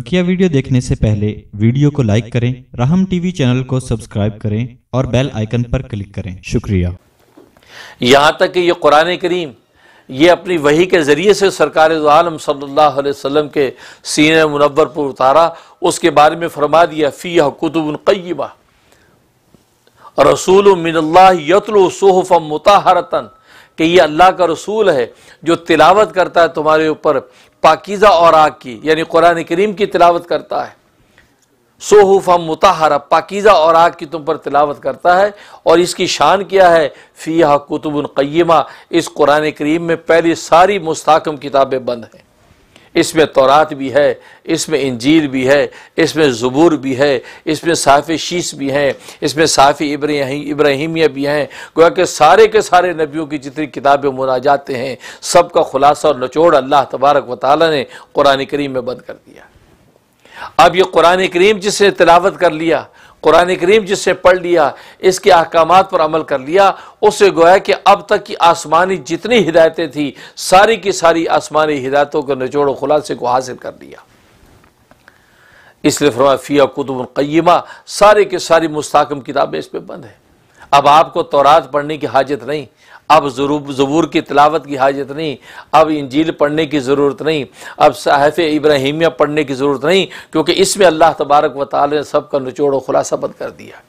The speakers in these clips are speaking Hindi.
बकिया वीडियो देखने से पहले वीडियो को लाइक करें राहम टीवी चैनल को सब्सक्राइब करें और बेल आइकन पर क्लिक करें शुक्रिया यहाँ तक कि ये कुरान करीम ये अपनी वही के ज़रिए से सरकार आलम सल्लल्लाहु अलैहि वसल्लम के सीने मुनवर पर उतारा उसके बारे में फरमा दिया फ़िया कुतुबा रसूल मिनल्ला यतलो सोहफ़ मुताहरतन कि ये अल्लाह का रसूल है जो तिलावत करता है तुम्हारे ऊपर पाकिज़ा और आग की यानी कुरान करीम की तिलावत करता है सोहूफ़ा मुताहरा पाकिज़ा और आग की तुम पर तिलावत करता है और इसकी शान क्या है फ़ीहा कुतुबन क़य्यमा इस कुरान करीम में पहली सारी मुस्तकम किताबें बंद हैं इसमें तौरात भी है इसमें इंजील भी है इसमें ज़बूर भी है इसमें साफ़ शीश भी हैं इसमें साफ़ इब्राहिम इब्राहिमिया भी हैं गोया के सारे के सारे नबियों की जितनी किताबें जाते हैं सब का खुलासा और नचोड़ अल्लाह तबारक व ताली ने कुरान करीम में बंद कर दिया अब ये कुरान करीम जिसने तलावत कर लिया कुरान करीम जिससे पढ़ लिया इसके अहकाम पर अमल कर लिया उसे गोया कि अब तक की आसमानी जितनी हिदायतें थी सारी की सारी आसमानी हिदायतों के निचोड़ खुलासे को हासिल कर लिया इसलिए फिया कुतुब क़यमा सारे के सारी मुस्ताकम किताबें इस पर बंद हैं अब आपको तौरात पढ़ने की हाजत नहीं अब जबूर की तलावत की हाजत नहीं अब इंजील पढ़ने की ज़रूरत नहीं अब साहिफ इब्राहिमिया पढ़ने की ज़रूरत नहीं क्योंकि इसमें अल्लाह तबारक व ताल ने सबका का निचोड़ खुलासा बंद कर दिया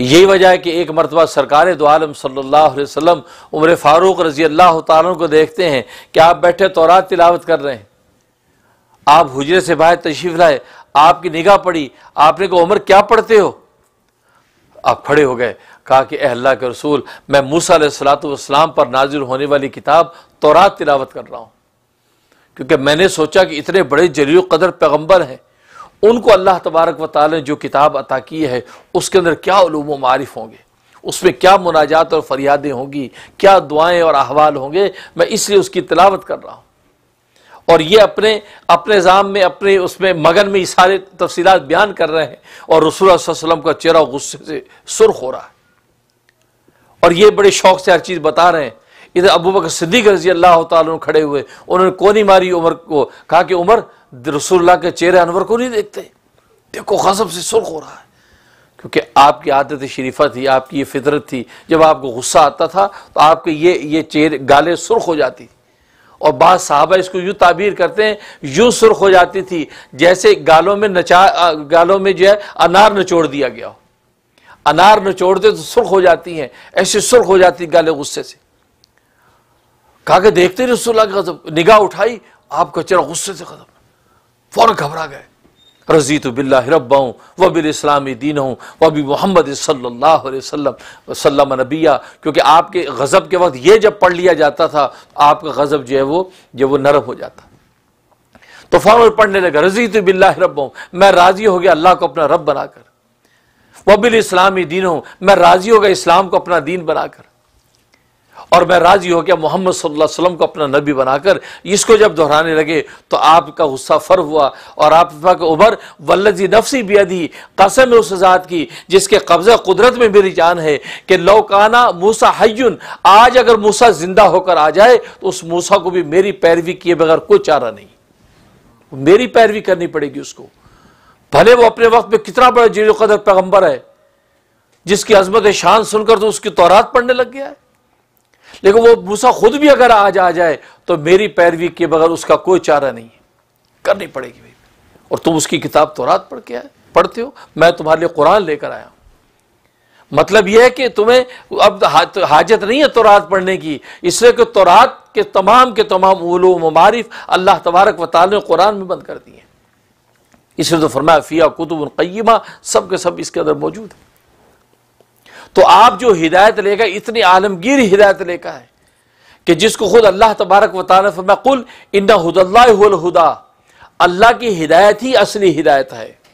यही वजह है कि एक मरतबा सरकार दो आलम उम्र फ़ारूक रज़ी अल्लाह तु को देखते हैं कि आप बैठे तौरात तिलावत कर रहे हैं आप हुजरे से बाहर तशरीफ़ लाए आपकी निगाह पड़ी आपने कहा उम्र क्या पढ़ते हो आप खड़े हो गए कहा कि अल्लाह के रसूल मैं मूसा सलातम पर नाजिल होने वाली किताब तोरात तिलावत कर रहा हूँ क्योंकि मैंने सोचा कि इतने बड़े जरियो कदर पैगम्बर हैं उनको अल्लाह तबारक व ताल ने जो किताब अता की है उसके अंदर क्या ूम मारिफ होंगे उसमें क्या मुनाजात और फरियादें होंगी क्या दुआएं और अहवाल होंगे मैं इसलिए उसकी तिलावत कर रहा हूँ और ये अपने अपने जाम में अपने उसमें मगन में ये सारे तफसीलात बयान कर रहे हैं और रसूल वसलम का चेहरा गुस्से से सुर्ख हो रहा है और ये बड़े शौक से हर चीज़ बता रहे हैं इधर अबू बकर सिद्दीक रजी अल्लाह तुम खड़े हुए उन्होंने कोनी मारी उमर को कहा कि उमर रसूल्ला के चेहरे अनवर को नहीं देखते देखो गजब से सुर्ख हो रहा है क्योंकि आपकी आदत शरीफा थी आपकी ये फितरत थी जब आपको गुस्सा आता था तो आपके ये ये चेहरे गाले सुर्ख हो जाती थी और बाद साहबा इसको यूँ ताबीर करते हैं यूँ सुर्ख हो जाती थी जैसे गालों में नचा गालों में जो है अनार नचोड़ दिया गया हो अनार नचोड़ते तो सुर्ख हो जाती हैं ऐसी सुर्ख हो जाती गाले गुस्से से कहा कि देखते रसुल्ला गजब निगाह उठाई आपका चेहरा गुस्से से गजब फौरन घबरा गए रजीत बिल्ला रबाऊँ वबिल इस्लामी दीन हूँ वबी मोहम्मद सल्लाम वसलम नबिया क्योंकि आपके गज़ब के वक्त ये जब पढ़ लिया जाता था तो आपका गज़ब जो है वो जो वो नरम हो जाता तो फ़ौर पढ़ने लगा रजीत बिल्ला रबाऊँ मैं राज़ी हो गया अल्लाह को अपना रब बनाकर वबिल इस्लामी दीन हूँ मैं राज़ी हो गया इस्लाम को अपना दीन बनाकर और मैं राजी हो गया मोहम्मद सल्लाम वसल्लम को अपना नबी बनाकर इसको जब दोहराने लगे तो आपका गुस्सा फर हुआ और आपका उबर वल्लजी नफसी बेदी कसम उस ज़ात की जिसके कब्जे कुदरत में मेरी जान है कि लौकाना मूसा हयुन आज अगर मूसा ज़िंदा होकर आ जाए तो उस मूसा को भी मेरी पैरवी किए बगैर कोई चारा नहीं मेरी पैरवी करनी पड़ेगी उसको भले वो अपने वक्त में कितना बड़ा जीरो कदर पैगम्बर है जिसकी अजमत शान सुनकर तो उसकी तोरात पढ़ने लग गया है लेकिन वो मूसा खुद भी अगर आज आ जाए तो मेरी पैरवी के बगैर उसका कोई चारा नहीं है करनी पड़ेगी भाई और तुम उसकी किताब तो रात पढ़ के आए पढ़ते हो मैं तुम्हारे लिए कुरान लेकर आया हूँ मतलब यह है कि तुम्हें अब तो हाजत नहीं है तोरात पढ़ने की इसलिए कि तोरात के तमाम के तमाम उलूम मारिफ अल्लाह तबारक व ने कुरान में बंद कर दिए इसलिए तो फरमाया फ़िया कुतुब कैमा सब के सब इसके अंदर मौजूद है तो आप जो हिदायत लेकर इतनी आलमगीर हिदायत लेकर है कि जिसको खुद अल्लाह तबारक वाल फरमा कुल अल्लाह की हिदायत ही असली हिदायत है